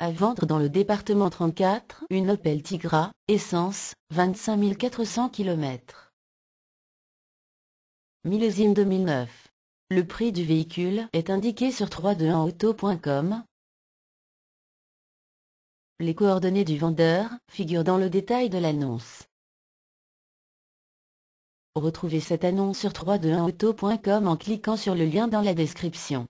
À vendre dans le département 34, une Opel Tigra, essence, 25 400 km. Millésime 2009. Le prix du véhicule est indiqué sur 321auto.com. Les coordonnées du vendeur figurent dans le détail de l'annonce. Retrouvez cette annonce sur 321auto.com en cliquant sur le lien dans la description.